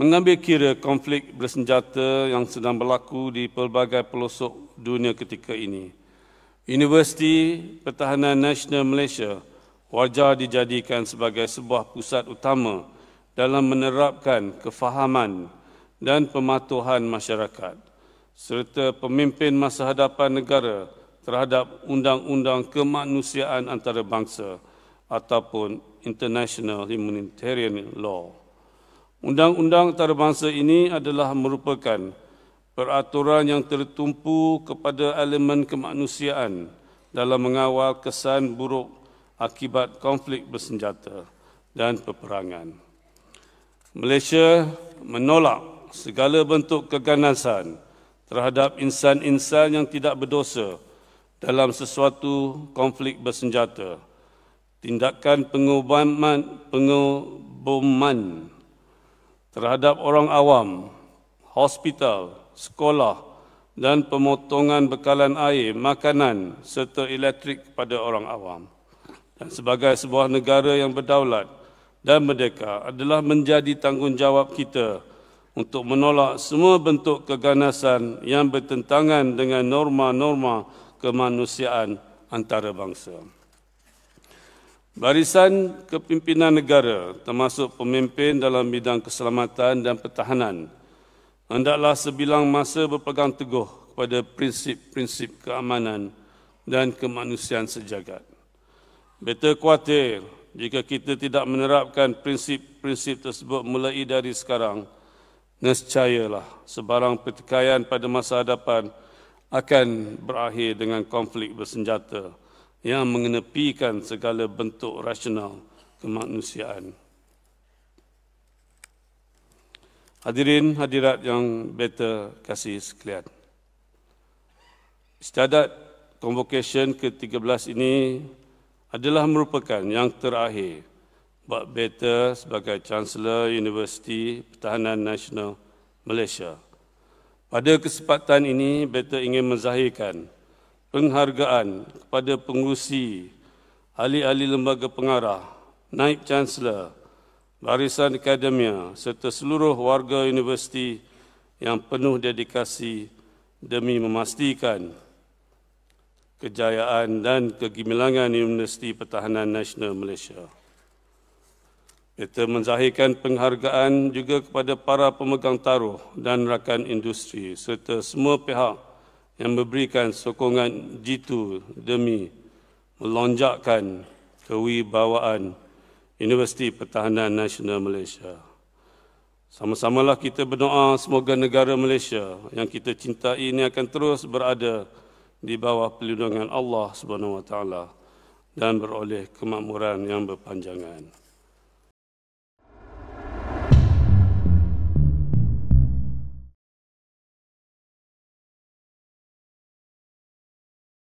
mengambil kira konflik bersenjata yang sedang berlaku di pelbagai pelosok dunia ketika ini. Universiti Pertahanan Nasional Malaysia wajar dijadikan sebagai sebuah pusat utama dalam menerapkan kefahaman dan pematuhan masyarakat serta pemimpin masa hadapan negara terhadap undang-undang kemanusiaan antarabangsa ataupun international humanitarian law. Undang-undang antarabangsa ini adalah merupakan peraturan yang tertumpu kepada elemen kemanusiaan dalam mengawal kesan buruk akibat konflik bersenjata dan peperangan. Malaysia menolak segala bentuk keganasan terhadap insan-insan yang tidak berdosa dalam sesuatu konflik bersenjata. Tindakan pengoboman, pengoboman terhadap orang awam, hospital, sekolah dan pemotongan bekalan air, makanan serta elektrik kepada orang awam. Dan sebagai sebuah negara yang berdaulat dan merdeka adalah menjadi tanggungjawab kita untuk menolak semua bentuk keganasan yang bertentangan dengan norma-norma kemanusiaan antarabangsa. bangsa. Barisan kepimpinan negara termasuk pemimpin dalam bidang keselamatan dan pertahanan hendaklah sebilang masa berpegang teguh kepada prinsip-prinsip keamanan dan kemanusiaan sejagat. Betul khawatir jika kita tidak menerapkan prinsip-prinsip tersebut mulai dari sekarang, nescayalah sebarang pertikaian pada masa hadapan akan berakhir dengan konflik bersenjata yang mengenepikan segala bentuk rasional kemanusiaan. Hadirin hadirat yang better kasih sekalian. Istiadat convocation ke-13 ini adalah merupakan yang terakhir buat better sebagai Chancellor University Pertahanan Nasional Malaysia. Pada kesempatan ini, better ingin menzahirkan penghargaan kepada pengurusi ahli-ahli lembaga pengarah, naib chancellor, barisan akademia serta seluruh warga universiti yang penuh dedikasi demi memastikan kejayaan dan kegemilangan Universiti Pertahanan Nasional Malaysia. Kita menzahirkan penghargaan juga kepada para pemegang taruh dan rakan industri serta semua pihak yang memberikan sokongan jitu demi melonjakkan kewibawaan Universiti Pertahanan Nasional Malaysia. Sama-samalah kita berdoa semoga negara Malaysia yang kita cintai ini akan terus berada di bawah perlindungan Allah Subhanahu Wa Taala dan beroleh kemakmuran yang berpanjangan.